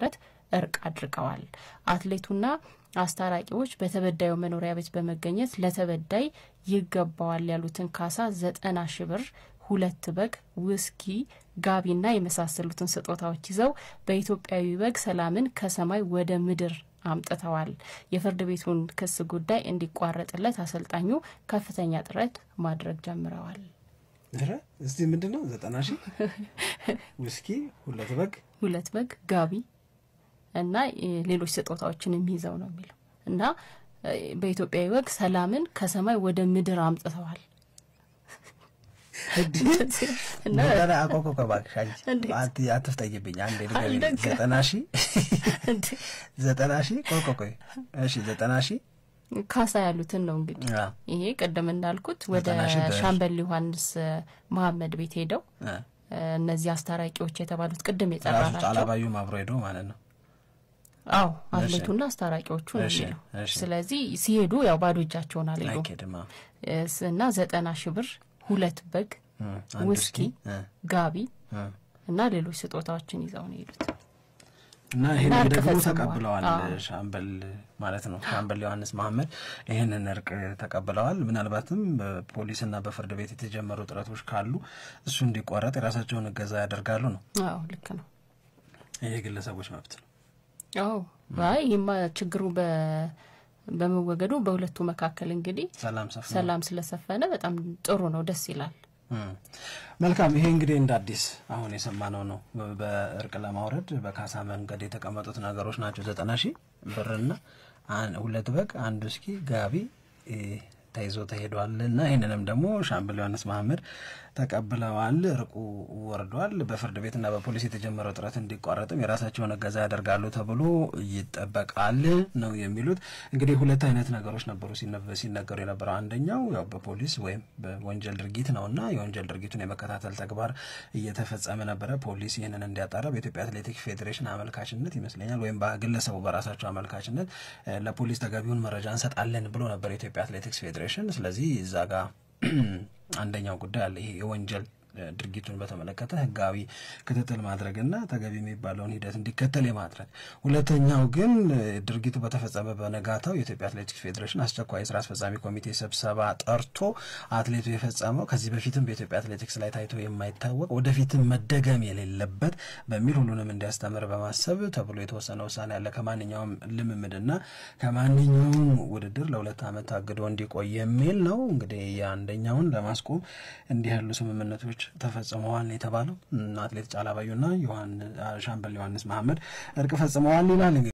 መሰረት እርቅ አድርገዋል። አትሌቱና አስታራቂዎች በተበዳዩ መኖሪያ ቤት በመገኘት ለተበዳይ ይገባዋል ያሉትን ካሳ ዘጠና ሺ ብር ሁለት በግ፣ ውስኪ፣ ጋቢና የመሳሰሉትን ስጦታዎች ይዘው በኢትዮጵያዊ በግ ሰላምን ከሰማይ ወደ ምድር አምጥተዋል። የፍርድ ቤቱን ክስ ጉዳይ እንዲቋረጥለት አሰልጣኙ ከፍተኛ ጥረት ማድረግ ጀምረዋል። እስቲ ምንድን ነው ዘጠና ሺህ ውስኪ፣ ሁለት በግ ሁለት በግ ጋቢ እና ሌሎች ስጦታዎችን የሚይዘው ነው የሚለው እና በኢትዮጵያዊ ወግ ሰላምን ከሰማይ ወደ ምድር አምጥተዋል። አትፍጠይብኝ። አንዴ ዘጠና ሺህ ዘጠና ሺህ ቆይ ቆይ ቆይ እሺ፣ ዘጠና ሺህ ካሳ ያሉትን ነው እንግዲህ ይሄ ቅድም እንዳልኩት ወደ ሻምበል ዮሐንስ መሐመድ ቤት ሄደው እነዚህ አስታራቂዎች የተባሉት ቅድም የጠራናቸው አላባዩ አብሮ ሄዶ ማለት ነው አዎ አትሌቱና አስታራቂዎቹ ነው የሚለው። ስለዚህ ሲሄዱ ያው ባዶ እጃቸውን አልሄዱም እና ዘጠና ሺህ ብር ሁለት በግ፣ ውስኪ፣ ጋቢ እና ሌሎች ስጦታዎችን ይዘው ነው ሄዱት እና ይህንን ደግሞ ተቀብለዋል። ሻምበል ማለት ነው ሻምበል ዮሐንስ መሀመድ ይህንን እርቅ ተቀብለዋል። ምናልባትም በፖሊስና በፍርድ ቤት የተጀመሩ ጥረቶች ካሉ እሱ እንዲቆረጥ የራሳቸውን እገዛ ያደርጋሉ ነው። አዎ ልክ ነው። ይሄ ግለሰቦች መብት ነው። አዎ ይህማ ችግሩ በመወገዱ በሁለቱ መካከል እንግዲህ ሰላም ስለሰፈነ በጣም ጥሩ ነው፣ ደስ ይላል። መልካም። ይሄ እንግዲህ እንደ አዲስ አሁን የሰማነው ነው። በእርቅ ለማውረድ በካሳ መንገድ የተቀመጡት ነገሮች ናቸው። ዘጠና ሺህ ብርና ሁለት በግ አንዱ እስኪ ጋቢ ተይዞ ተሄዷልና ይህንንም ደግሞ ሻምበል ዮሐንስ መሐመድ ተቀብለዋል። እርቁ ወርዷል። በፍርድ ቤትና በፖሊስ የተጀመረው ጥረት እንዲቋረጥም የራሳቸውን እገዛ ያደርጋሉ ተብሎ ይጠበቃል ነው የሚሉት። እንግዲህ ሁለት አይነት ነገሮች ነበሩ ሲነገሩ የነበረው። አንደኛው ያው በፖሊስ ወይም በወንጀል ድርጊት ነውና የወንጀል ድርጊቱን የመከታተል ተግባር እየተፈጸመ ነበረ። ፖሊስ ይህንን እንዲያጣራ በኢትዮጵያ አትሌቲክስ ፌዴሬሽን አመልካችነት ይመስለኛል ወይም በግለሰቡ በራሳቸው አመልካችነት ለፖሊስ ተገቢውን መረጃ እንሰጣለን ብሎ ነበር የኢትዮጵያ አትሌቲክስ ፌዴሬሽን ኮንሲደሬሽን። ስለዚህ እዛ ጋር አንደኛው ጉዳይ አለ። ይሄ የወንጀል ድርጊቱን በተመለከተ ህጋዊ ክትትል ማድረግና ተገቢ የሚባለውን ሂደት እንዲከተል የማድረግ ሁለተኛው ግን ድርጊቱ በተፈጸመ በነጋታው የኢትዮጵያ አትሌቲክስ ፌዴሬሽን አስቸኳይ የስራ አስፈጻሚ ኮሚቴ ስብሰባ ጠርቶ አትሌቱ የፈጸመው ከዚህ በፊትም በኢትዮጵያ አትሌቲክስ ላይ ታይቶ የማይታወቅ ወደፊትም መደገም የሌለበት በሚል ሁሉንም እንዲያስተምር በማሰብ ተብሎ የተወሰነ ውሳኔ ያለ ከማንኛውም ልምምድና ከማንኛውም ውድድር ለሁለት ዓመት ታግዶ እንዲቆይ የሚል ነው። እንግዲህ የአንደኛውን ለማስቆም እንዲህ ያሉ ስምምነቶች ተፈጽመዋል የተባለው አትሌት ጫላ ባዩና ሻምበል ዮሐንስ መሐመድ እርቅ ፈጽመዋል ይላል።